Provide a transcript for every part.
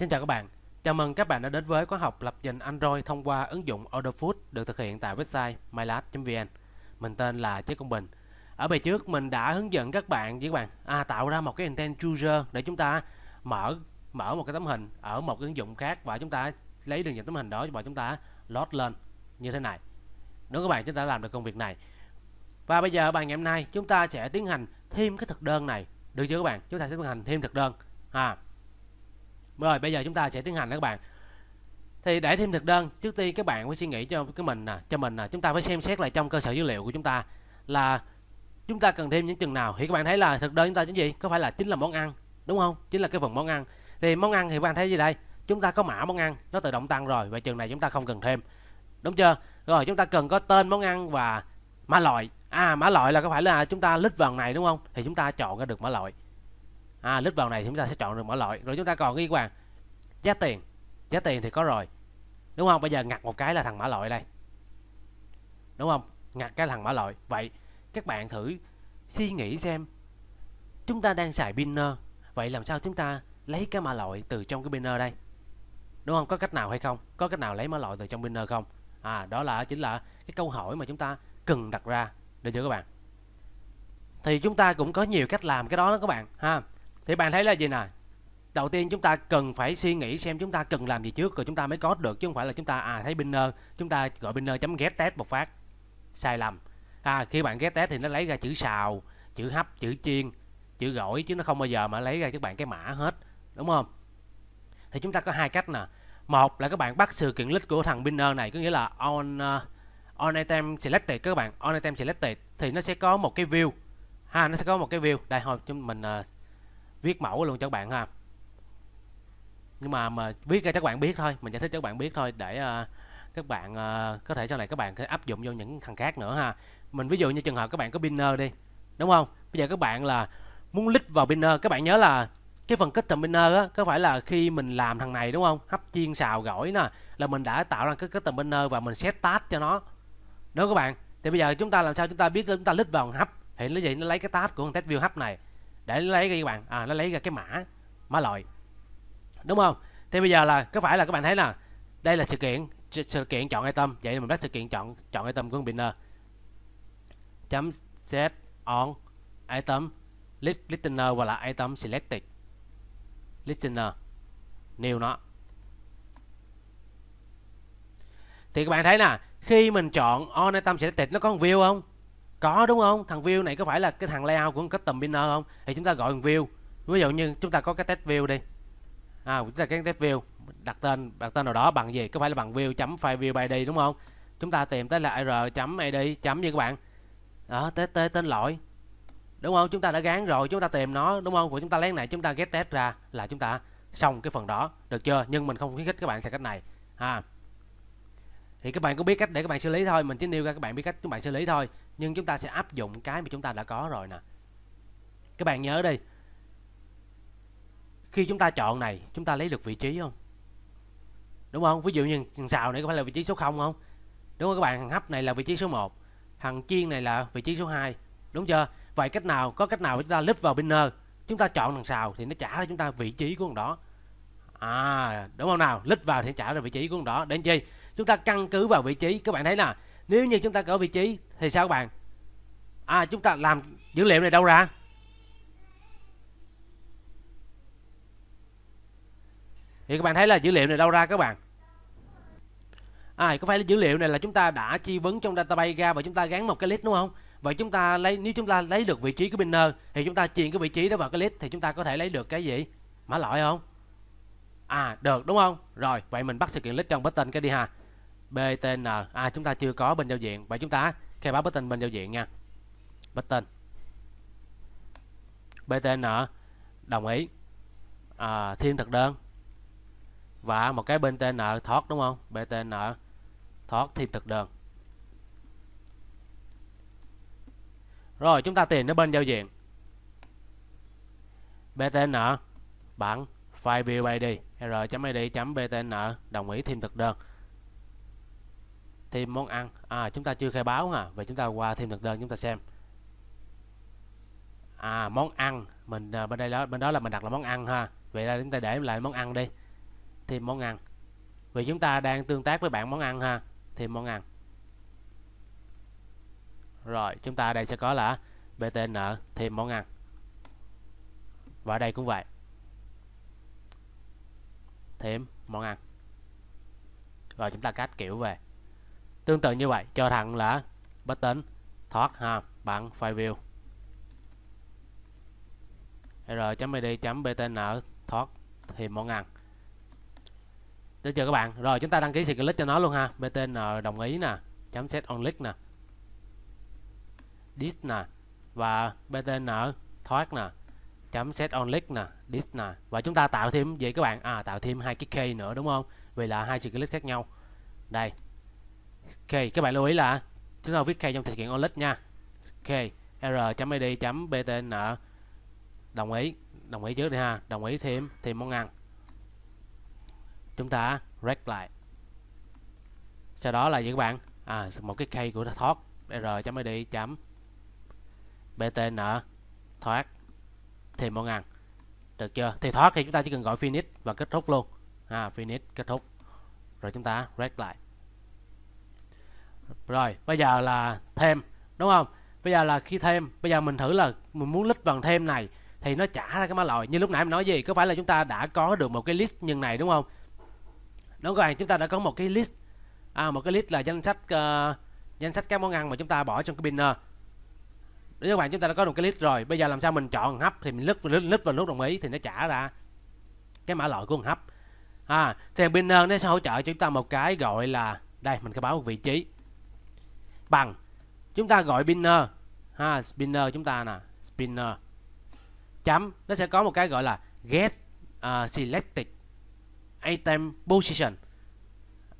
Xin chào các bạn, chào mừng các bạn đã đến với khóa học lập trình Android thông qua ứng dụng Orderfood được thực hiện tại website mylat.vn Mình tên là Chế Công Bình Ở bài trước mình đã hướng dẫn các bạn với các bạn à, tạo ra một cái intent chooser để chúng ta mở mở một cái tấm hình ở một ứng dụng khác và chúng ta lấy đường dẫn tấm hình đó và chúng ta load lên như thế này nếu các bạn chúng ta làm được công việc này và bây giờ bài ngày hôm nay chúng ta sẽ tiến hành thêm cái thực đơn này được chưa các bạn chúng ta sẽ tiến hành thêm thực đơn à rồi bây giờ chúng ta sẽ tiến hành các bạn thì để thêm thực đơn trước tiên các bạn phải suy nghĩ cho cái mình nè cho mình nè chúng ta phải xem xét lại trong cơ sở dữ liệu của chúng ta là chúng ta cần thêm những chừng nào thì các bạn thấy là thực đơn chúng ta chính gì có phải là chính là món ăn đúng không chính là cái phần món ăn thì món ăn thì các bạn thấy gì đây chúng ta có mã món ăn nó tự động tăng rồi vậy chừng này chúng ta không cần thêm đúng chưa rồi chúng ta cần có tên món ăn và mã loại à mã loại là có phải là chúng ta lít vào này đúng không thì chúng ta chọn ra được mã loại à, lít vào này thì chúng ta sẽ chọn được mở loại rồi chúng ta còn cái quan giá tiền giá tiền thì có rồi đúng không bây giờ ngặt một cái là thằng mã loại đây đúng không ngặt cái thằng mã loại vậy các bạn thử suy nghĩ xem chúng ta đang xài binner vậy làm sao chúng ta lấy cái mã loại từ trong cái binner đây đúng không có cách nào hay không có cách nào lấy mã loại từ trong binner không à đó là chính là cái câu hỏi mà chúng ta cần đặt ra được chưa các bạn thì chúng ta cũng có nhiều cách làm cái đó đó các bạn ha thì bạn thấy là gì nè đầu tiên chúng ta cần phải suy nghĩ xem chúng ta cần làm gì trước rồi chúng ta mới có được chứ không phải là chúng ta à thấy binner chúng ta gọi binner chấm get test một phát sai lầm à khi bạn get test thì nó lấy ra chữ xào chữ hấp chữ chiên chữ gỏi chứ nó không bao giờ mà lấy ra các bạn cái mã hết đúng không thì chúng ta có hai cách nè một là các bạn bắt sự kiện list của thằng binner này có nghĩa là on uh, on item selected các bạn on item selected thì nó sẽ có một cái view ha nó sẽ có một cái view đây hồi chúng mình uh, viết mẫu luôn cho các bạn ha nhưng mà mà viết ra cho các bạn biết thôi mình giải thích cho các bạn biết thôi để uh, các bạn uh, có thể sau này các bạn có áp dụng vô những thằng khác nữa ha mình ví dụ như trường hợp các bạn có banner đi đúng không bây giờ các bạn là muốn lít vào banner các bạn nhớ là cái phần kết tầm banner á có phải là khi mình làm thằng này đúng không hấp chiên xào gỏi nè là mình đã tạo ra cái kết tầm banner và mình set tag cho nó đúng không các bạn thì bây giờ chúng ta làm sao chúng ta biết chúng ta lít vào hấp thì nó gì nó lấy cái tab của con test view hấp này để lấy ra các bạn à, nó lấy ra cái mã mã loại đúng không thì bây giờ là có phải là các bạn thấy là đây là sự kiện sự kiện chọn item vậy mình bắt sự kiện chọn chọn item của combiner chấm set on item list listener và là item selected listener nêu nó thì các bạn thấy nè khi mình chọn on item selected nó có view không có đúng không thằng view này có phải là cái thằng layout của custom pinner không thì chúng ta gọi thằng view ví dụ như chúng ta có cái test view đi à chúng ta cái test view đặt tên đặt tên nào đó bằng gì có phải là bằng view chấm file view by id đúng không chúng ta tìm tới là r chấm id chấm như các bạn đó test tên lỗi đúng không chúng ta đã gán rồi chúng ta tìm nó đúng không của chúng ta lén này chúng ta get test ra là chúng ta xong cái phần đó được chưa nhưng mình không khuyến khích các bạn xài cách này ha à. thì các bạn có biết cách để các bạn xử lý thôi mình chỉ nêu ra các bạn biết cách các bạn xử lý thôi nhưng chúng ta sẽ áp dụng cái mà chúng ta đã có rồi nè các bạn nhớ đi khi chúng ta chọn này chúng ta lấy được vị trí không đúng không ví dụ như thằng xào này có phải là vị trí số 0 không đúng không các bạn thằng hấp này là vị trí số 1 thằng chiên này là vị trí số 2 đúng chưa vậy cách nào có cách nào chúng ta lít vào binner chúng ta chọn thằng xào thì nó trả cho chúng ta vị trí của thằng đó à đúng không nào lít vào thì trả ra vị trí của thằng đó đến làm chi chúng ta căn cứ vào vị trí các bạn thấy là nếu như chúng ta cỡ vị trí thì sao các bạn à chúng ta làm dữ liệu này đâu ra thì các bạn thấy là dữ liệu này đâu ra các bạn à có phải là dữ liệu này là chúng ta đã chi vấn trong database ra và chúng ta gắn một cái list đúng không vậy chúng ta lấy nếu chúng ta lấy được vị trí của binner thì chúng ta chuyển cái vị trí đó vào cái list thì chúng ta có thể lấy được cái gì mã lõi không à được đúng không rồi vậy mình bắt sự kiện list trong button cái đi ha BTN à chúng ta chưa có bên giao diện vậy chúng ta khai báo button bên giao diện nha button BTN đồng ý à, thêm thực đơn và một cái bên TN thoát đúng không BTN thoát thêm thực đơn rồi chúng ta tìm nó bên giao diện BTN bản file view ID r.id.btn đồng ý thêm thực đơn thêm món ăn à, chúng ta chưa khai báo ha vậy chúng ta qua thêm thực đơn chúng ta xem à món ăn mình à, bên đây đó bên đó là mình đặt là món ăn ha vậy là chúng ta để lại món ăn đi thêm món ăn vì chúng ta đang tương tác với bạn món ăn ha thêm món ăn rồi chúng ta đây sẽ có là btn thêm món ăn và đây cũng vậy thêm món ăn rồi chúng ta cách kiểu về tương tự như vậy cho thằng là bất tính thoát ha bạn file view r.md.btn thoát thì món ngàn được chưa các bạn rồi chúng ta đăng ký click cho nó luôn ha btn đồng ý nè chấm set on click nè dis nè và btn thoát nè chấm set on click nè dis nè và chúng ta tạo thêm gì các bạn à tạo thêm hai cái key nữa đúng không vì là hai sự click khác nhau đây Ok, các bạn lưu ý là chúng ta viết k trong thực kiện OLX nha. Ok, r.id.btn đồng ý, đồng ý trước đi ha, đồng ý thêm thêm món ăn. Chúng ta rec lại. Sau đó là gì các bạn? À, một cái k của thoát r.id.btn thoát thêm món ăn. Được chưa? Thì thoát thì chúng ta chỉ cần gọi finish và kết thúc luôn. À, finish kết thúc. Rồi chúng ta rec lại rồi bây giờ là thêm đúng không bây giờ là khi thêm bây giờ mình thử là mình muốn lít bằng thêm này thì nó trả ra cái mã lội như lúc nãy mình nói gì có phải là chúng ta đã có được một cái list như này đúng không đúng rồi chúng ta đã có một cái list à, một cái list là danh sách uh, danh sách các món ăn mà chúng ta bỏ trong cái binner nếu các bạn chúng ta đã có được cái list rồi bây giờ làm sao mình chọn hấp thì mình lít lít, lít vào nút đồng ý thì nó trả ra cái mã lội của hấp à, thì binner nó sẽ hỗ trợ chúng ta một cái gọi là đây mình có báo một vị trí bằng chúng ta gọi spinner ha spinner chúng ta nè spinner chấm nó sẽ có một cái gọi là get uh, selected item position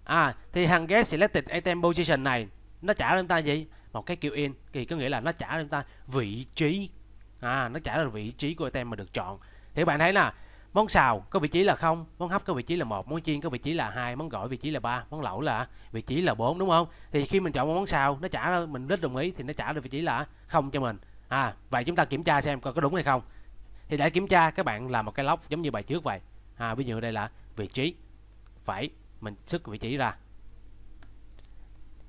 à thì hàng get selected item position này nó trả cho chúng ta gì một cái kiểu in thì có nghĩa là nó trả cho chúng ta vị trí à nó trả là vị trí của item mà được chọn thì bạn thấy là món xào có vị trí là không món hấp có vị trí là một món chiên có vị trí là hai món gỏi vị trí là ba món lẩu là vị trí là bốn đúng không thì khi mình chọn món xào nó trả mình rất đồng ý thì nó trả được vị trí là không cho mình à vậy chúng ta kiểm tra xem có đúng hay không thì để kiểm tra các bạn làm một cái lóc giống như bài trước vậy à ví dụ đây là vị trí phải mình xuất vị trí ra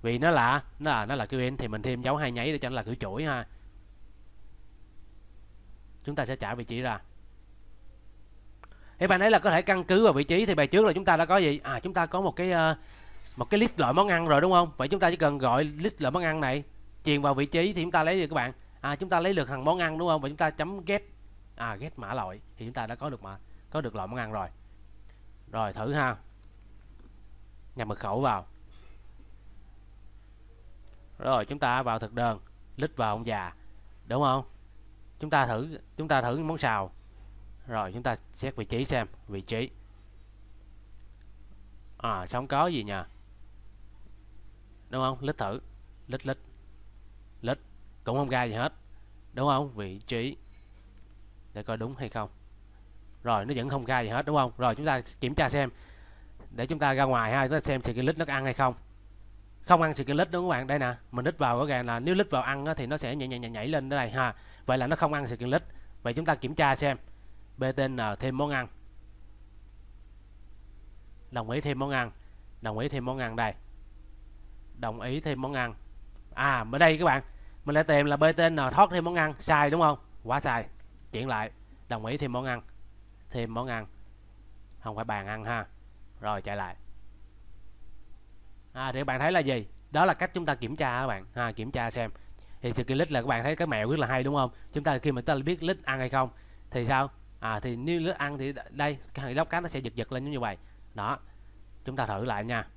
vì nó là nó là nó là kêu in thì mình thêm dấu hai nháy để cho nó là kiểu chuỗi ha chúng ta sẽ trả vị trí ra thì bạn ấy là có thể căn cứ vào vị trí thì bài trước là chúng ta đã có gì à chúng ta có một cái uh, một cái list loại món ăn rồi đúng không vậy chúng ta chỉ cần gọi list loại món ăn này truyền vào vị trí thì chúng ta lấy được các bạn à chúng ta lấy được hàng món ăn đúng không và chúng ta chấm get à get mã loại thì chúng ta đã có được mà có được loại món ăn rồi rồi thử ha nhập mật khẩu vào rồi chúng ta vào thực đơn list vào ông già đúng không chúng ta thử chúng ta thử món xào rồi chúng ta xét vị trí xem vị trí à sống có gì nhỉ đúng không lít thử lít lít lít cũng không gai gì hết đúng không vị trí để coi đúng hay không rồi nó vẫn không gai gì hết đúng không rồi chúng ta kiểm tra xem để chúng ta ra ngoài ha chúng ta xem sự lít nó ăn hay không không ăn sự lít đúng không các bạn đây nè mình lít vào có ràng là nếu lít vào ăn thì nó sẽ nhảy nhảy nhảy, nhảy lên đây ha vậy là nó không ăn sự lít vậy chúng ta kiểm tra xem BTN thêm món ăn đồng ý thêm món ăn đồng ý thêm món ăn đây đồng ý thêm món ăn à ở đây các bạn mình lại tìm là BTN thoát thêm món ăn sai đúng không quá sai chuyển lại đồng ý thêm món ăn thêm món ăn không phải bàn ăn ha rồi chạy lại à, thì các bạn thấy là gì đó là cách chúng ta kiểm tra các bạn à, kiểm tra xem thì sự click là các bạn thấy cái mẹo rất là hay đúng không chúng ta khi mà ta biết list ăn hay không thì sao à, thì nếu nước ăn thì đây hàng lóc cá nó sẽ giật giật lên như vậy đó chúng ta thử lại nha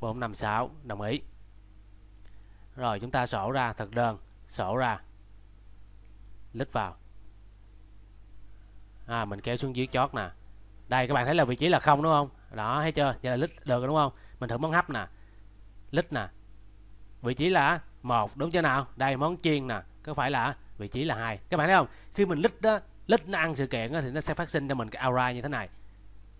bốn năm sáu đồng ý rồi chúng ta sổ ra thật đơn sổ ra lít vào à, mình kéo xuống dưới chót nè đây các bạn thấy là vị trí là không đúng không đó thấy chưa vậy là lít được đúng không mình thử món hấp nè lít nè vị trí là một đúng chưa nào đây món chiên nè có phải là vị trí là hai các bạn thấy không khi mình lít đó lít nó ăn sự kiện đó, thì nó sẽ phát sinh cho mình cái aura như thế này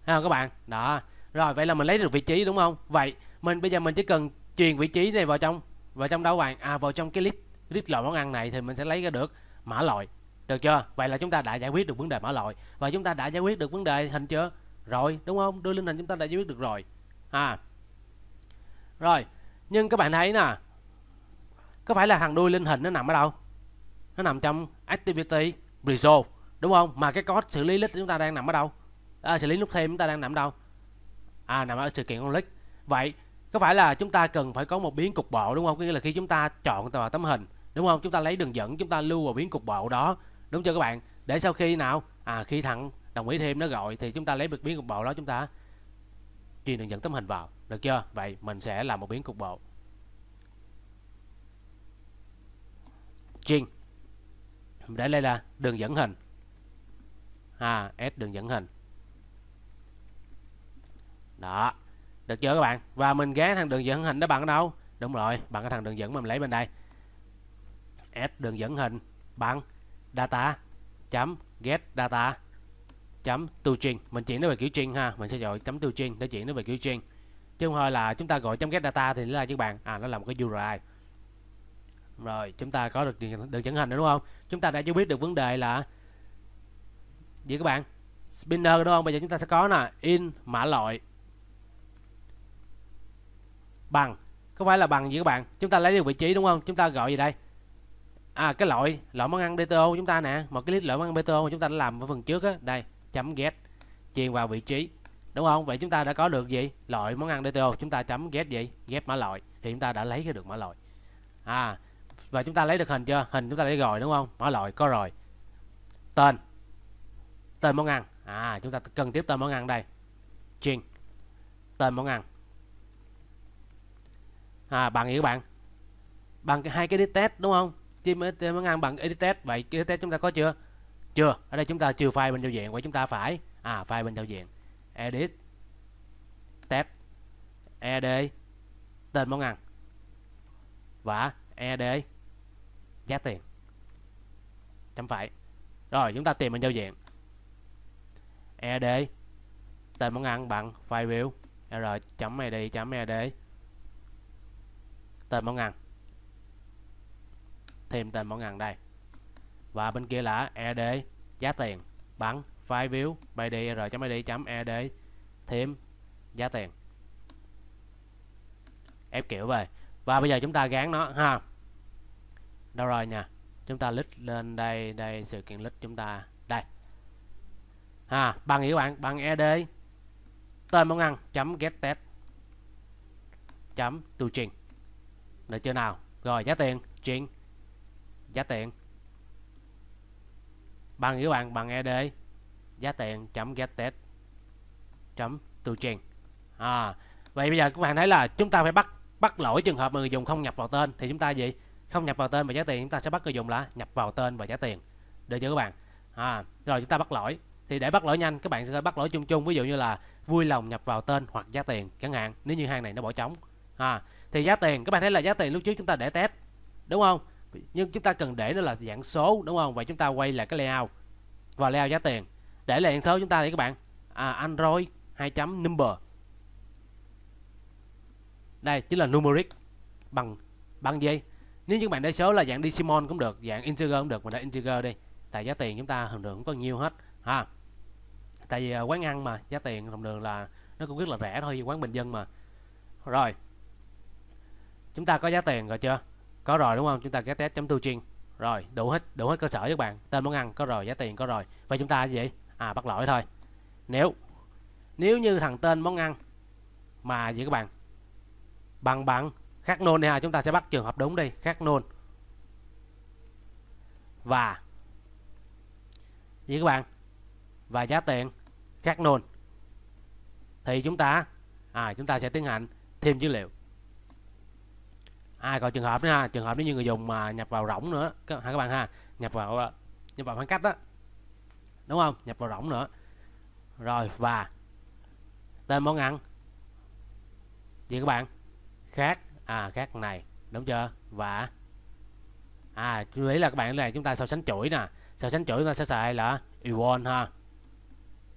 thấy không các bạn đó rồi vậy là mình lấy được vị trí đúng không vậy mình bây giờ mình chỉ cần truyền vị trí này vào trong vào trong đâu các bạn à vào trong cái list list loại món ăn này thì mình sẽ lấy ra được mã loại được chưa vậy là chúng ta đã giải quyết được vấn đề mã loại và chúng ta đã giải quyết được vấn đề hình chưa rồi đúng không đưa linh hình chúng ta đã giải quyết được rồi à rồi nhưng các bạn thấy nè có phải là thằng đuôi linh hình nó nằm ở đâu nó nằm trong activity result đúng không mà cái code xử lý list chúng ta đang nằm ở đâu à, xử lý lúc thêm chúng ta đang nằm ở đâu à nằm ở sự kiện con click vậy có phải là chúng ta cần phải có một biến cục bộ đúng không có nghĩa là khi chúng ta chọn vào tấm hình đúng không chúng ta lấy đường dẫn chúng ta lưu vào biến cục bộ đó đúng chưa các bạn để sau khi nào à khi thằng đồng ý thêm nó gọi thì chúng ta lấy được biến cục bộ đó chúng ta truyền đường dẫn tấm hình vào được chưa vậy mình sẽ làm một biến cục bộ Jing để đây là đường dẫn hình à, S đường dẫn hình đó được chưa các bạn và mình ghé thằng đường dẫn hình đó bằng đâu đúng rồi bằng cái thằng đường dẫn mình lấy bên đây S đường dẫn hình bằng data chấm get data chấm to string mình chuyển nó về kiểu string ha mình sẽ gọi chấm to string để chuyển nó về kiểu string chứ không thôi là chúng ta gọi chấm get data thì nó là chứ bạn à nó là một cái URI rồi, chúng ta có được được dẫn hành rồi đúng không? Chúng ta đã cho biết được vấn đề là gì các bạn? Spinner đúng không? Bây giờ chúng ta sẽ có là in mã loại bằng. không phải là bằng gì các bạn? Chúng ta lấy được vị trí đúng không? Chúng ta gọi gì đây? À cái loại loại món ăn DTO chúng ta nè, một cái list loại món ăn DTO mà chúng ta đã làm ở phần trước á, đây, chấm get truyền vào vị trí. Đúng không? Vậy chúng ta đã có được gì? Loại món ăn DTO, chúng ta chấm get gì? Get mã loại thì chúng ta đã lấy được mã loại. À và chúng ta lấy được hình chưa hình chúng ta lấy rồi đúng không mở lội có rồi tên tên món ăn à chúng ta cần tiếp tên món ăn đây chuyên tên món ăn à bằng nghĩ bạn bằng cái hai cái edit test đúng không chim tên món ăn bằng edit test vậy cái edit test chúng ta có chưa chưa ở đây chúng ta trừ file bên giao diện vậy chúng ta phải à file bên giao diện edit test ed tên món ăn và ed giá tiền chấm phải rồi chúng ta tìm bên giao diện ed tên món ăn bằng file view r.ed.ed e tên món ăn thêm tên món ăn đây và bên kia là ed giá tiền bằng file view bdr.ed.ed e thêm giá tiền ép kiểu về và bây giờ chúng ta gán nó ha đâu rồi nha chúng ta lít lên đây đây sự kiện lít chúng ta đây à bằng hiểu bạn bằng ed tên món ăn chấm get test chấm tu trình được chưa nào rồi giá tiền trình giá tiền bằng hiểu bạn bằng ed giá tiền chấm get test chấm tu trình à vậy bây giờ các bạn thấy là chúng ta phải bắt bắt lỗi trường hợp mà người dùng không nhập vào tên thì chúng ta gì không nhập vào tên và giá tiền chúng ta sẽ bắt người dùng là nhập vào tên và giá tiền được chưa các bạn à, rồi chúng ta bắt lỗi thì để bắt lỗi nhanh các bạn sẽ bắt lỗi chung chung ví dụ như là vui lòng nhập vào tên hoặc giá tiền chẳng hạn nếu như hàng này nó bỏ trống à, thì giá tiền các bạn thấy là giá tiền lúc trước chúng ta để test đúng không nhưng chúng ta cần để nó là dạng số đúng không vậy chúng ta quay lại cái layout và layout giá tiền để lại dạng số chúng ta thì các bạn à, android 2 chấm number đây chính là numeric bằng bằng gì nếu như bạn đa số là dạng Digimon cũng được dạng integer cũng được mình đã integer đi tại giá tiền chúng ta thường đường cũng có nhiều hết ha tại vì à, quán ăn mà giá tiền thường đường là nó cũng rất là rẻ thôi quán bình dân mà rồi chúng ta có giá tiền rồi chưa có rồi đúng không chúng ta ghé test chấm tu chuyên rồi đủ hết đủ hết cơ sở các bạn tên món ăn có rồi giá tiền có rồi vậy chúng ta cái gì à bắt lỗi thôi nếu nếu như thằng tên món ăn mà gì các bạn bằng bằng khác nôn này ha à, chúng ta sẽ bắt trường hợp đúng đây khác nôn và như các bạn và giá tiền khác nôn thì chúng ta à chúng ta sẽ tiến hành thêm dữ liệu ai còn trường hợp nữa ha trường hợp nếu như người dùng mà nhập vào rỗng nữa các, các bạn ha nhập vào à, nhập vào khoảng cách đó đúng không nhập vào rỗng nữa rồi và tên món ăn gì các bạn khác à khác này đúng chưa và à chú ý là các bạn này chúng ta so sánh chuỗi nè so sánh chuỗi chúng ta sẽ xài là ewon ha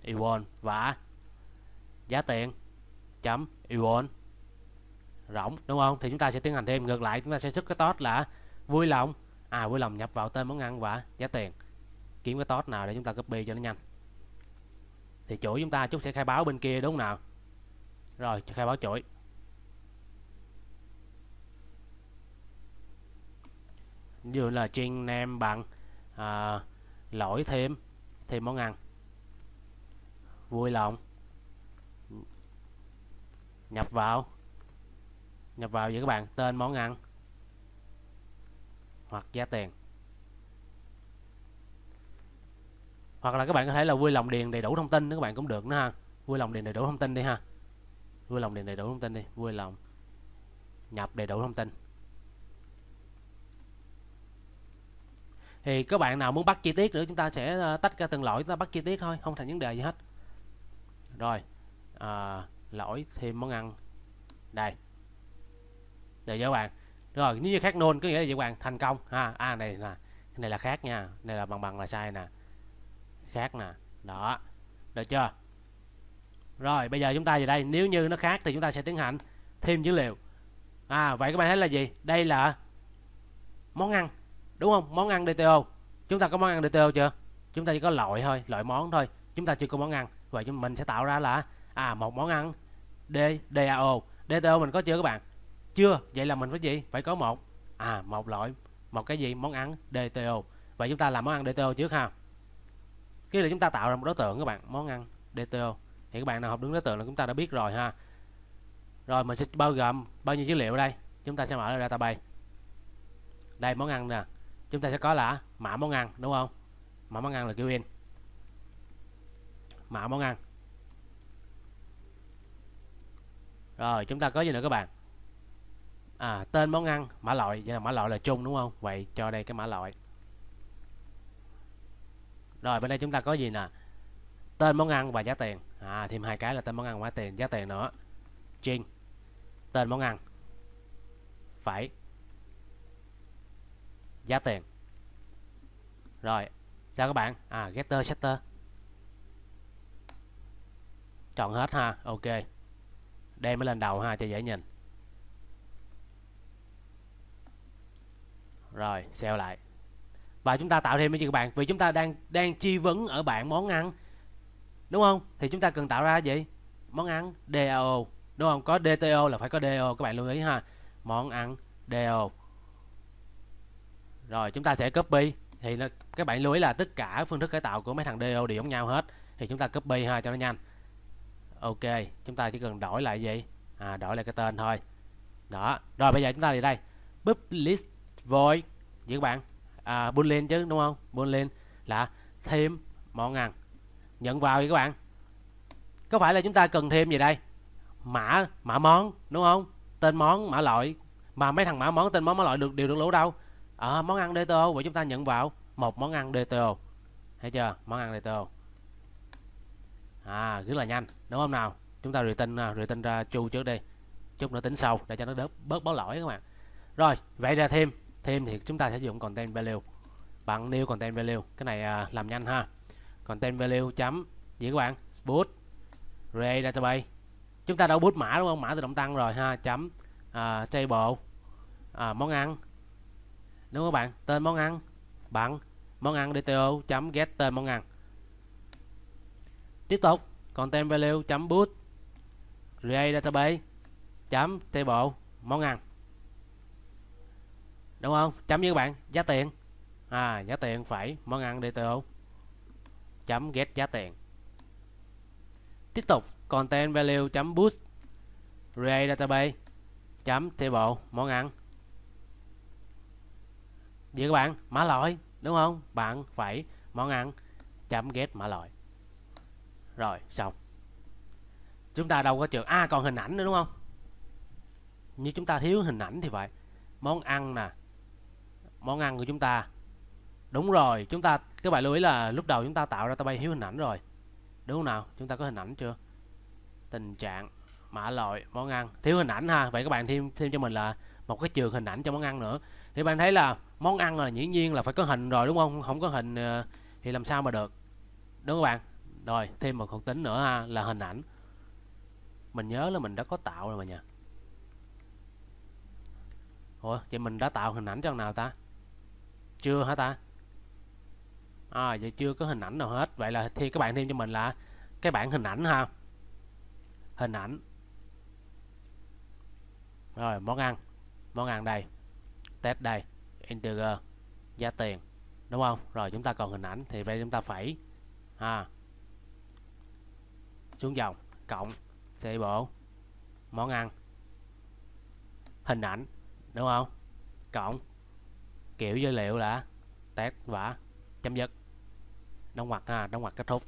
ewon và giá tiền chấm ewon rỗng đúng không thì chúng ta sẽ tiến hành thêm ngược lại chúng ta sẽ xuất cái tót là vui lòng à vui lòng nhập vào tên món ăn và giá tiền kiếm cái tót nào để chúng ta copy cho nó nhanh thì chuỗi chúng ta chúng sẽ khai báo bên kia đúng không nào rồi khai báo chuỗi ví dụ là trên nem bằng à, lỗi thêm thêm món ăn vui lòng nhập vào nhập vào vậy các bạn tên món ăn hoặc giá tiền hoặc là các bạn có thể là vui lòng điền đầy đủ thông tin nữa các bạn cũng được nữa ha vui lòng điền đầy đủ thông tin đi ha vui lòng điền đầy đủ thông tin đi vui lòng nhập đầy đủ thông tin thì các bạn nào muốn bắt chi tiết nữa chúng ta sẽ ờ, tách ra từng lỗi chúng ta bắt chi tiết thôi không thành vấn đề gì hết rồi à, lỗi thêm món ăn đây để cho bạn rồi nếu như khác nôn có nghĩa là gì các bạn thành công ha a à, này là này là khác nha này là bằng bằng là sai nè khác nè đó được chưa rồi bây giờ chúng ta về đây nếu như nó khác thì chúng ta sẽ tiến hành thêm dữ liệu à vậy các bạn thấy là gì đây là món ăn đúng không món ăn DTO chúng ta có món ăn DTO chưa chúng ta chỉ có loại thôi loại món thôi chúng ta chưa có món ăn vậy chúng mình sẽ tạo ra là à một món ăn D DAO DTO mình có chưa các bạn chưa vậy là mình phải gì phải có một à một loại một cái gì món ăn DTO vậy chúng ta làm món ăn DTO trước ha cái là chúng ta tạo ra một đối tượng các bạn món ăn DTO thì các bạn nào học đứng đối tượng là chúng ta đã biết rồi ha rồi mình sẽ bao gồm bao nhiêu dữ liệu đây chúng ta sẽ mở ra database đây món ăn nè chúng ta sẽ có là mã món ăn đúng không mã món ăn là kêu in mã món ăn rồi chúng ta có gì nữa các bạn à, tên món ăn mã loại vậy là mã loại là chung đúng không vậy cho đây cái mã loại rồi bên đây chúng ta có gì nè tên món ăn và giá tiền à, thêm hai cái là tên món ăn và giá tiền giá tiền nữa string tên món ăn phải giá tiền rồi ra các bạn à getter setter chọn hết ha ok đây mới lên đầu ha cho dễ nhìn rồi xeo lại và chúng ta tạo thêm cho các bạn vì chúng ta đang đang chi vấn ở bạn món ăn đúng không thì chúng ta cần tạo ra gì món ăn DAO đúng không có DTO là phải có DAO các bạn lưu ý ha món ăn DAO rồi chúng ta sẽ copy thì nó, các bạn lưu ý là tất cả phương thức cải tạo của mấy thằng DO đều giống nhau hết thì chúng ta copy ha cho nó nhanh ok chúng ta chỉ cần đổi lại gì à, đổi lại cái tên thôi đó rồi bây giờ chúng ta đi đây publish void với các bạn à, boolean chứ đúng không boolean là thêm món ăn nhận vào đi các bạn có phải là chúng ta cần thêm gì đây mã mã món đúng không tên món mã loại mà mấy thằng mã món tên món mã loại được đều được lũ đâu à, món ăn DTO và chúng ta nhận vào một món ăn DTO thấy chưa món ăn DTO à rất là nhanh đúng không nào chúng ta tin à, retain tin ra chu trước đi chút nữa tính sau để cho nó đớp bớt báo lỗi các bạn rồi vậy ra thêm thêm thì chúng ta sẽ dùng content value bạn new content value cái này à, làm nhanh ha content value chấm gì các bạn boot array database chúng ta đã boot mã đúng không mã tự động tăng rồi ha chấm à, table à, món ăn đúng không các bạn tên món ăn bằng món ăn dto chấm get tên món ăn tiếp tục content value chấm boot create database chấm table món ăn đúng không chấm với các bạn giá tiền à giá tiền phải món ăn dto chấm get giá tiền tiếp tục content value chấm boost create database chấm table món ăn gì các bạn mã loại đúng không bạn phải món ăn chấm ghét mã loại rồi xong chúng ta đâu có trường a à, còn hình ảnh nữa đúng không như chúng ta thiếu hình ảnh thì vậy món ăn nè món ăn của chúng ta đúng rồi chúng ta các bạn lưu ý là lúc đầu chúng ta tạo ra tao bay thiếu hình ảnh rồi đúng không nào chúng ta có hình ảnh chưa tình trạng mã loại món ăn thiếu hình ảnh ha vậy các bạn thêm thêm cho mình là một cái trường hình ảnh cho món ăn nữa thì bạn thấy là món ăn là dĩ nhiên là phải có hình rồi đúng không không có hình ờ, thì làm sao mà được đúng không bạn rồi thêm một thuộc tính nữa ha, là hình ảnh mình nhớ là mình đã có tạo rồi mà nhỉ ủa vậy mình đã tạo hình ảnh cho nào ta chưa hả ta à vậy chưa có hình ảnh nào hết vậy là thì các bạn thêm cho mình là cái bản hình ảnh ha hình ảnh rồi món ăn món ăn đây test đây integer giá tiền đúng không rồi chúng ta còn hình ảnh thì đây chúng ta phải ha xuống dòng cộng xe bộ món ăn hình ảnh đúng không cộng kiểu dữ liệu là test và chấm dứt đóng ngoặc ha đóng ngoặc kết thúc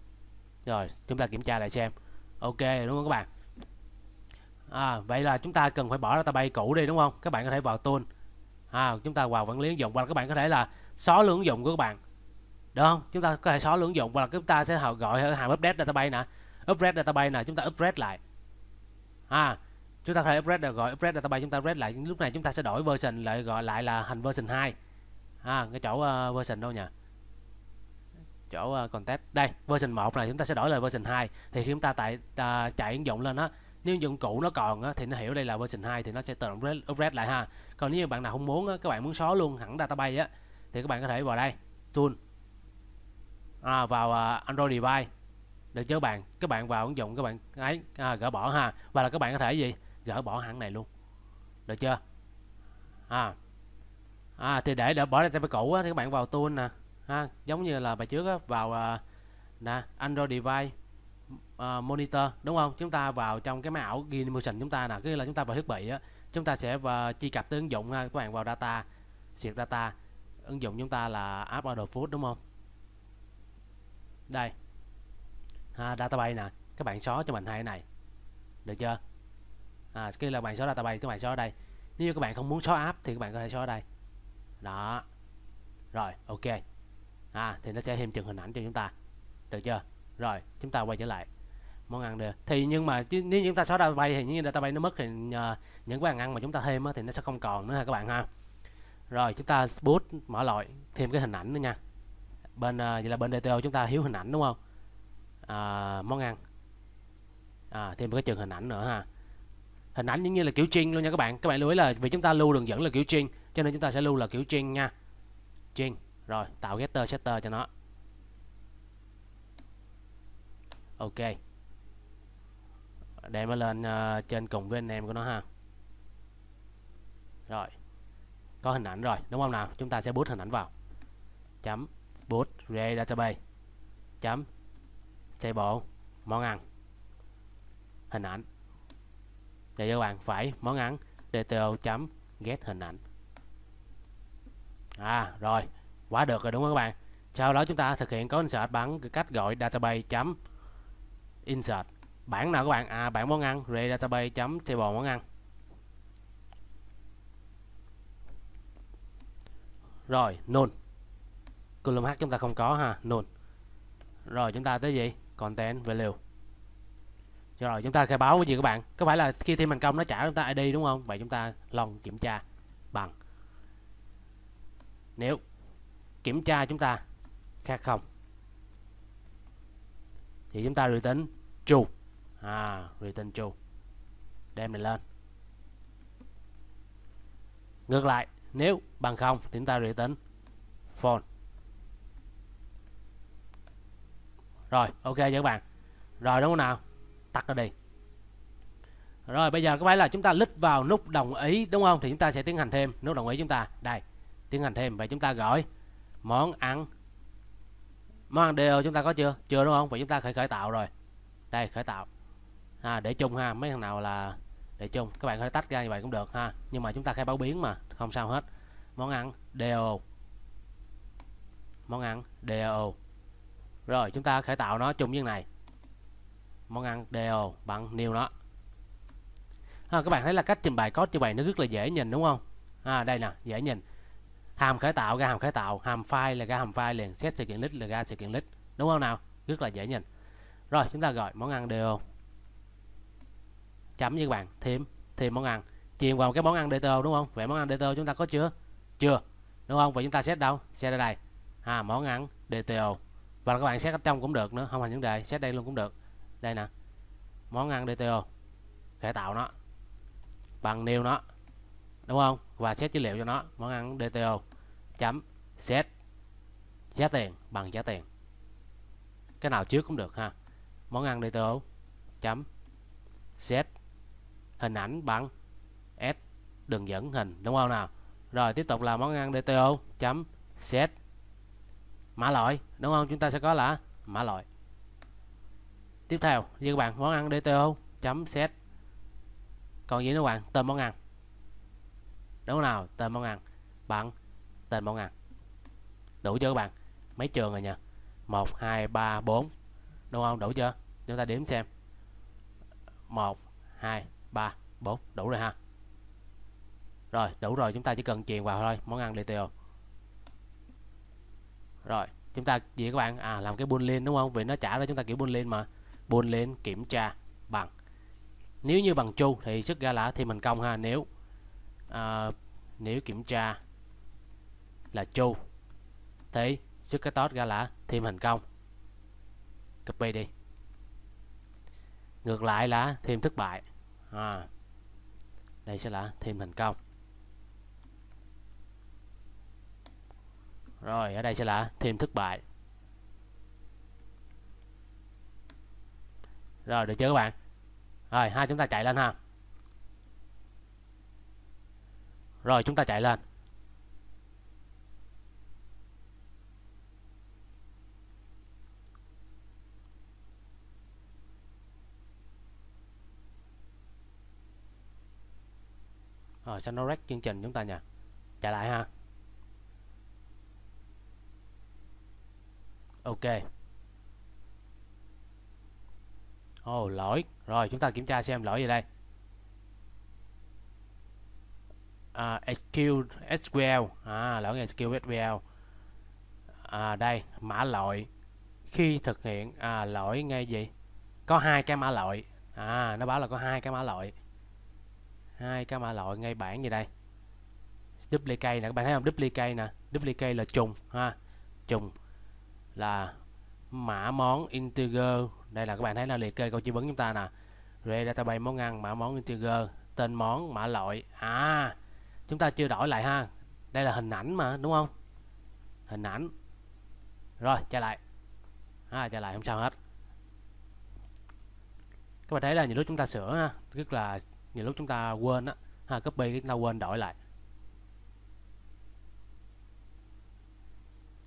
rồi chúng ta kiểm tra lại xem ok đúng không các bạn à, vậy là chúng ta cần phải bỏ ra database cũ đi đúng không các bạn có thể vào tool à, chúng ta vào quản lý ứng dụng hoặc là các bạn có thể là xóa lượng dụng của các bạn được không chúng ta có thể xóa lượng dụng hoặc là chúng ta sẽ gọi ở hàm update database nè upgrade database nè chúng ta upgrade lại à, chúng ta có thể upgrade gọi upgrade database chúng ta upgrade lại lúc này chúng ta sẽ đổi version lại gọi lại là hành version 2 à, cái chỗ uh, version đâu nhỉ chỗ uh, ờ, context đây version 1 là chúng ta sẽ đổi lại version 2 thì khi chúng ta tại uh, chạy ứng dụng lên á nếu dụng cụ nó còn á, thì nó hiểu đây là version 2 thì nó sẽ tự động update lại ha còn nếu như bạn nào không muốn á, các bạn muốn xóa luôn hẳn database á thì các bạn có thể vào đây tool à, vào uh, Android device được chứ các bạn các bạn vào ứng dụng các bạn ấy à, gỡ bỏ ha và là các bạn có thể gì gỡ bỏ hẳn này luôn được chưa à à thì để đỡ bỏ ra database cũ á, thì các bạn vào tool nè ha giống như là bài trước á, vào uh, nè Android device uh, monitor đúng không chúng ta vào trong cái máy mã Gimmersion chúng ta là cái là chúng ta vào thiết bị á chúng ta sẽ và ờ, truy cập tới ứng dụng ha các bạn vào data siết data ứng dụng chúng ta là app order food đúng không đây ha, bay nè các bạn xóa cho mình hai này được chưa à, cái là bạn xóa bay các bạn xóa ở đây nếu các bạn không muốn xóa app thì các bạn có thể xóa ở đây đó rồi ok à, thì nó sẽ thêm trường hình ảnh cho chúng ta được chưa rồi chúng ta quay trở lại món ăn đều thì nhưng mà chứ, nếu chúng ta xóa database thì những database nó mất thì nhờ những cái bàn ăn mà chúng ta thêm thì nó sẽ không còn nữa ha các bạn ha rồi chúng ta boot mở loại thêm cái hình ảnh nữa nha bên à, vậy là bên DTO chúng ta hiếu hình ảnh đúng không à, món ăn à, thêm một cái trường hình ảnh nữa ha hình ảnh giống như là kiểu string luôn nha các bạn các bạn lưu ý là vì chúng ta lưu đường dẫn là kiểu string cho nên chúng ta sẽ lưu là kiểu string nha string rồi tạo getter setter cho nó ok để mà lên uh, trên cùng với anh em của nó ha rồi có hình ảnh rồi đúng không nào chúng ta sẽ bút hình ảnh vào chấm bút re database chấm table món ăn hình ảnh để các bạn phải món ăn dto chấm get hình ảnh à rồi quá được rồi đúng không các bạn sau đó chúng ta thực hiện có insert bằng cách gọi database chấm insert bảng nào các bạn à bảng món ăn re database table món ăn rồi nôn column h chúng ta không có ha nôn rồi chúng ta tới gì content value rồi chúng ta khai báo cái gì các bạn có phải là khi thêm thành công nó trả chúng ta id đúng không vậy chúng ta lon kiểm tra bằng nếu kiểm tra chúng ta khác không thì chúng ta dự tính true à return true đem này lên ngược lại nếu bằng không thì chúng ta return phone rồi ok chưa các bạn rồi đúng không nào tắt nó đi rồi bây giờ các bạn là chúng ta lít vào nút đồng ý đúng không thì chúng ta sẽ tiến hành thêm nút đồng ý chúng ta đây tiến hành thêm và chúng ta gọi món ăn món ăn đều chúng ta có chưa chưa đúng không vậy chúng ta khởi khởi tạo rồi đây khởi tạo à, để chung ha mấy thằng nào là để chung các bạn có thể tách ra như vậy cũng được ha nhưng mà chúng ta khai báo biến mà không sao hết món ăn đều món ăn đều rồi chúng ta khởi tạo nó chung như này món ăn đều bằng new nó à, các bạn thấy là cách trình bày code như vậy nó rất là dễ nhìn đúng không à, đây nè dễ nhìn hàm khởi tạo ra hàm khởi tạo hàm file là ra hàm file liền set sự kiện list là ra sự kiện list đúng không nào rất là dễ nhìn rồi chúng ta gọi món ăn đều chấm với các bạn thêm thêm món ăn chìm vào cái món ăn DTO đúng không vậy món ăn DTO chúng ta có chưa chưa đúng không vậy chúng ta xét đâu xét ở đây à, món ăn DTO và các bạn xét ở trong cũng được nữa không thành vấn đề xét đây luôn cũng được đây nè món ăn DTO cải tạo nó bằng nêu nó đúng không và xét dữ liệu cho nó món ăn DTO chấm xét giá tiền bằng giá tiền cái nào trước cũng được ha món ăn DTO chấm xét hình ảnh bằng S đường dẫn hình đúng không nào rồi tiếp tục là món ăn DTO chấm set mã loại đúng không chúng ta sẽ có là mã loại tiếp theo như các bạn món ăn DTO chấm set còn gì nữa bạn tên món ăn đúng không nào tên món ăn bạn tên món ăn đủ chưa các bạn mấy trường rồi nhỉ 1 2 3 4 đúng không đủ chưa chúng ta điểm xem 1 2 3 4 đủ rồi ha rồi đủ rồi chúng ta chỉ cần chuyển vào thôi món ăn DTO rồi chúng ta gì các bạn à làm cái bull lên đúng không vì nó trả ra chúng ta kiểu bull lên mà bull lên kiểm tra bằng nếu như bằng chu thì sức ra là thì mình công ha nếu à, nếu kiểm tra là chu thì sức cái tốt ra là thêm thành công copy đi ngược lại là thêm thất bại à, đây sẽ là thêm thành công rồi ở đây sẽ là thêm thất bại rồi được chưa các bạn rồi hai chúng ta chạy lên ha rồi chúng ta chạy lên Rồi ờ, Sonorec chương trình chúng ta nha trả lại ha Ok Ồ oh, lỗi Rồi chúng ta kiểm tra xem lỗi gì đây à, SQ SQL à, lỗi ngay SQL SQL à, đây mã lỗi khi thực hiện à, lỗi ngay gì có hai cái mã lỗi à, nó báo là có hai cái mã lỗi hai cái mã loại ngay bảng như đây duplicate nè các bạn thấy không duplicate nè duplicate là trùng ha trùng là mã món integer đây là các bạn thấy là liệt kê câu chữ vấn chúng ta nè re database món ăn mã món integer tên món mã loại à chúng ta chưa đổi lại ha đây là hình ảnh mà đúng không hình ảnh rồi trở lại à, trở lại không sao hết các bạn thấy là những lúc chúng ta sửa ha, rất là nhiều lúc chúng ta quên á ha copy chúng ta quên đổi lại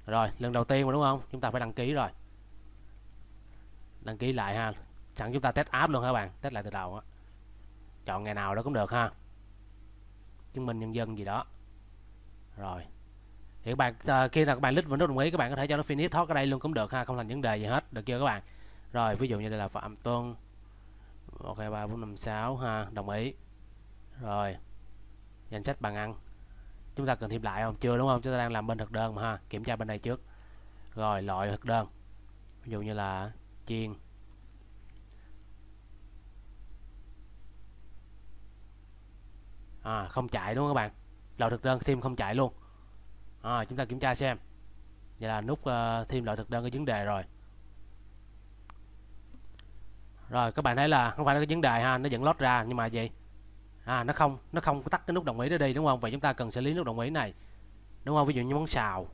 rồi lần đầu tiên mà đúng không chúng ta phải đăng ký rồi đăng ký lại ha sẵn chúng ta test app luôn hả bạn test lại từ đầu á chọn ngày nào đó cũng được ha chứng minh nhân dân gì đó rồi thì các bạn à, khi nào các bạn click vào nút đồng ý các bạn có thể cho nó finish thoát ở đây luôn cũng được ha không thành vấn đề gì hết được chưa các bạn rồi ví dụ như đây là phạm tuân ok ba bốn năm sáu ha đồng ý rồi danh sách bàn ăn chúng ta cần thêm lại không chưa đúng không chúng ta đang làm bên thực đơn mà ha kiểm tra bên đây trước rồi loại thực đơn ví dụ như là chiên à, không chạy đúng không các bạn loại thực đơn thêm không chạy luôn à, chúng ta kiểm tra xem vậy là nút uh, thêm loại thực đơn có vấn đề rồi rồi các bạn thấy là không phải là cái vấn đề ha nó vẫn lót ra nhưng mà gì à nó không nó không tắt cái nút đồng ý đó đi đúng không vậy chúng ta cần xử lý nút đồng ý này đúng không ví dụ như món xào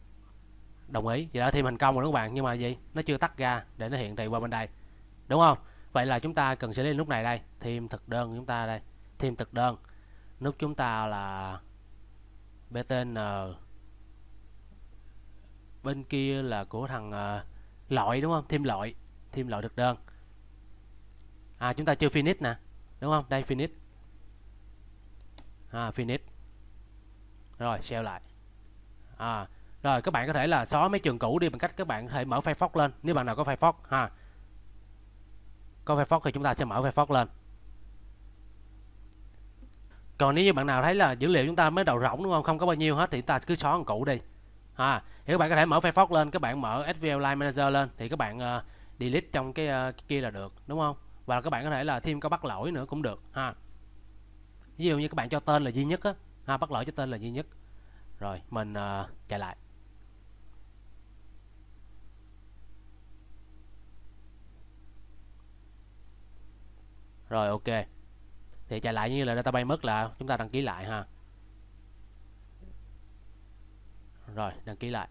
đồng ý vậy đã thêm thành công rồi các bạn nhưng mà gì nó chưa tắt ra để nó hiện thị qua bên đây đúng không vậy là chúng ta cần xử lý nút này đây thêm thực đơn chúng ta đây thêm thực đơn nút chúng ta là btn ờ, bên kia là của thằng uh, ờ, loại đúng không thêm loại thêm loại thực đơn à chúng ta chưa finish nè đúng không đây finish à, finish rồi sell lại à, rồi các bạn có thể là xóa mấy trường cũ đi bằng cách các bạn có thể mở Firefox lên nếu bạn nào có Firefox ha có Firefox thì chúng ta sẽ mở Firefox lên còn nếu như bạn nào thấy là dữ liệu chúng ta mới đầu rỗng đúng không không có bao nhiêu hết thì ta cứ xóa con cũ đi ha thì các bạn có thể mở Firefox lên các bạn mở SVL Line Manager lên thì các bạn uh, delete trong cái, uh, cái kia là được đúng không và các bạn có thể là thêm có bắt lỗi nữa cũng được ha ví dụ như các bạn cho tên là duy nhất á ha bắt lỗi cho tên là duy nhất rồi mình uh, chạy lại rồi ok thì chạy lại như là database mất là chúng ta đăng ký lại ha rồi đăng ký lại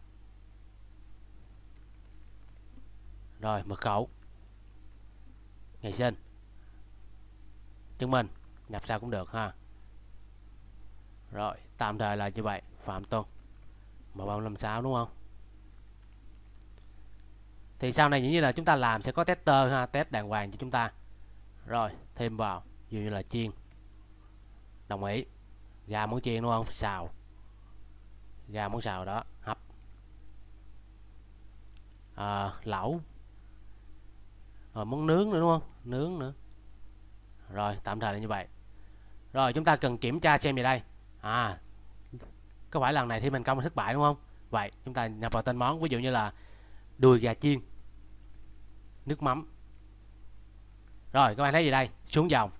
rồi mật khẩu ngày sinh chứng minh nhập sao cũng được ha rồi tạm thời là như vậy phạm tuân mà bao làm sao đúng không thì sau này dĩ như là chúng ta làm sẽ có tester ha test đàng hoàng cho chúng ta rồi thêm vào dụ như là chiên đồng ý gà món chiên đúng không xào gà món xào đó hấp à, lẩu rồi món nướng nữa đúng không nướng nữa rồi tạm thời là như vậy rồi chúng ta cần kiểm tra xem gì đây à có phải lần này thì mình công thất bại đúng không vậy chúng ta nhập vào tên món ví dụ như là đùi gà chiên nước mắm rồi các bạn thấy gì đây xuống dòng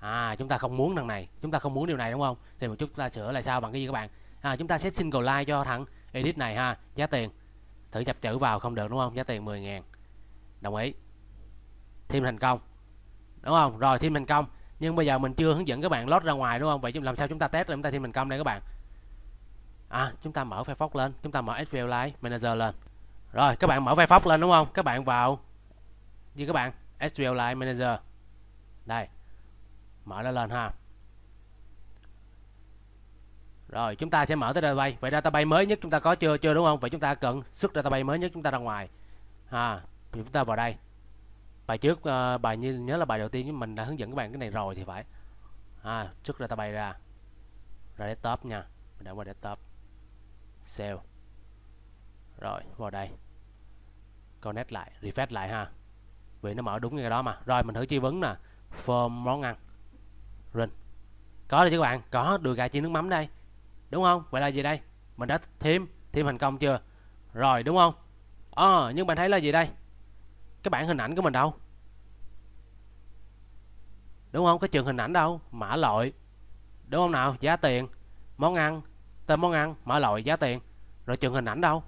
à chúng ta không muốn lần này chúng ta không muốn điều này đúng không thì một chút ta sửa lại sao bằng cái gì các bạn à, chúng ta sẽ single like cho thằng edit này ha giá tiền thử chập chữ vào không được đúng không giá tiền 10.000 đồng ý thêm thành công đúng không rồi thêm thành công nhưng bây giờ mình chưa hướng dẫn các bạn lót ra ngoài đúng không vậy làm sao chúng ta test là chúng ta thêm thành công đây các bạn à chúng ta mở Firefox lên chúng ta mở SQL Manager lên rồi các bạn mở Firefox lên đúng không các bạn vào như các bạn SQL Manager đây mở nó lên ha rồi chúng ta sẽ mở tới database vậy database mới nhất chúng ta có chưa chưa đúng không vậy chúng ta cần xuất database mới nhất chúng ta ra ngoài ha thì chúng ta vào đây bài trước uh, bài như nhớ là bài đầu tiên mình đã hướng dẫn các bạn cái này rồi thì phải à, trước ra ta bay ra ra desktop nha mình đã qua desktop sale rồi vào đây connect lại refresh lại ha vì nó mở đúng như cái đó mà rồi mình thử chi vấn nè form món ăn run có rồi chứ các bạn có đùi gà chi nước mắm đây đúng không vậy là gì đây mình đã thêm thêm thành công chưa rồi đúng không ờ à, nhưng bạn thấy là gì đây cái bản hình ảnh của mình đâu đúng không cái trường hình ảnh đâu mã loại đúng không nào giá tiền món ăn tên món ăn mã loại giá tiền rồi trường hình ảnh đâu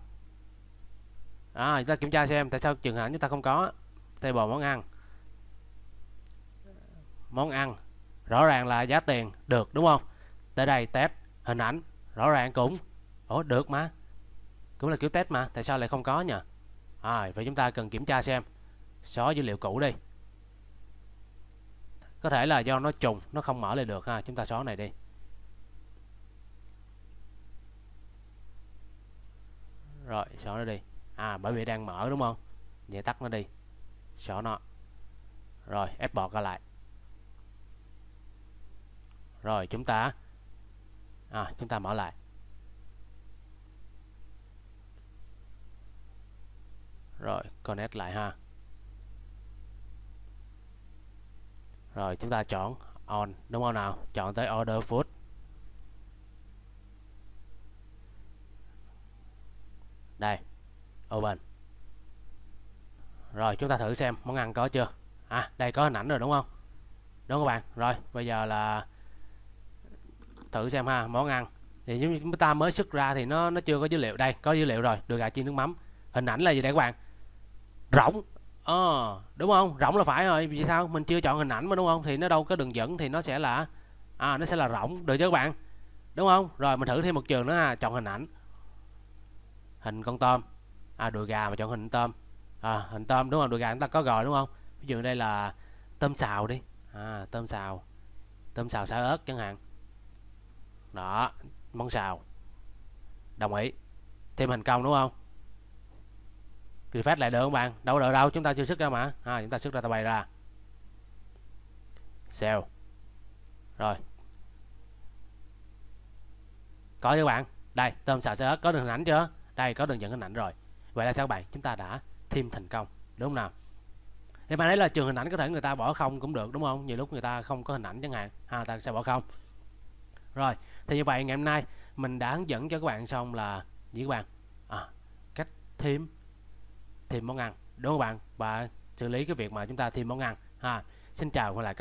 à, chúng ta kiểm tra xem tại sao trường hình ảnh chúng ta không có table món ăn món ăn rõ ràng là giá tiền được đúng không tới đây test hình ảnh rõ ràng cũng ủa được mà cũng là kiểu test mà tại sao lại không có nhỉ à, vậy chúng ta cần kiểm tra xem xóa dữ liệu cũ đi có thể là do nó trùng nó không mở lại được ha chúng ta xóa này đi rồi xóa nó đi à bởi vì đang mở đúng không vậy tắt nó đi xóa nó rồi ép bọt ra lại rồi chúng ta à, chúng ta mở lại rồi connect lại ha rồi chúng ta chọn on đúng không nào chọn tới order food đây open rồi chúng ta thử xem món ăn có chưa à đây có hình ảnh rồi đúng không đúng các bạn rồi bây giờ là thử xem ha món ăn thì chúng ta mới xuất ra thì nó nó chưa có dữ liệu đây có dữ liệu rồi được gà chiên nước mắm hình ảnh là gì đây các bạn rỗng ờ à, đúng không rộng là phải rồi vì sao mình chưa chọn hình ảnh mà đúng không thì nó đâu có đường dẫn thì nó sẽ là à, nó sẽ là rộng được chứ các bạn đúng không rồi mình thử thêm một trường nữa ha chọn hình ảnh hình con tôm à đùi gà mà chọn hình tôm à, hình tôm đúng không đùi gà chúng ta có rồi đúng không ví dụ đây là tôm xào đi à, tôm xào tôm xào xả ớt chẳng hạn đó món xào đồng ý thêm hình công đúng không thì phát lại được không bạn đâu đợi đâu chúng ta chưa sức ra mà à, chúng ta sức ra ta bày ra sell rồi có chưa bạn đây tôm xào sẽ có đường hình ảnh chưa đây có đường dẫn hình ảnh rồi vậy là sao các bạn chúng ta đã thêm thành công đúng không nào thì bạn đấy là trường hình ảnh có thể người ta bỏ không cũng được đúng không nhiều lúc người ta không có hình ảnh chẳng hạn ha à, ta sẽ bỏ không rồi thì như vậy ngày hôm nay mình đã hướng dẫn cho các bạn xong là gì các bạn à, cách thêm thêm món ăn đúng không bạn và xử lý cái việc mà chúng ta thêm món ăn ha xin chào và lại các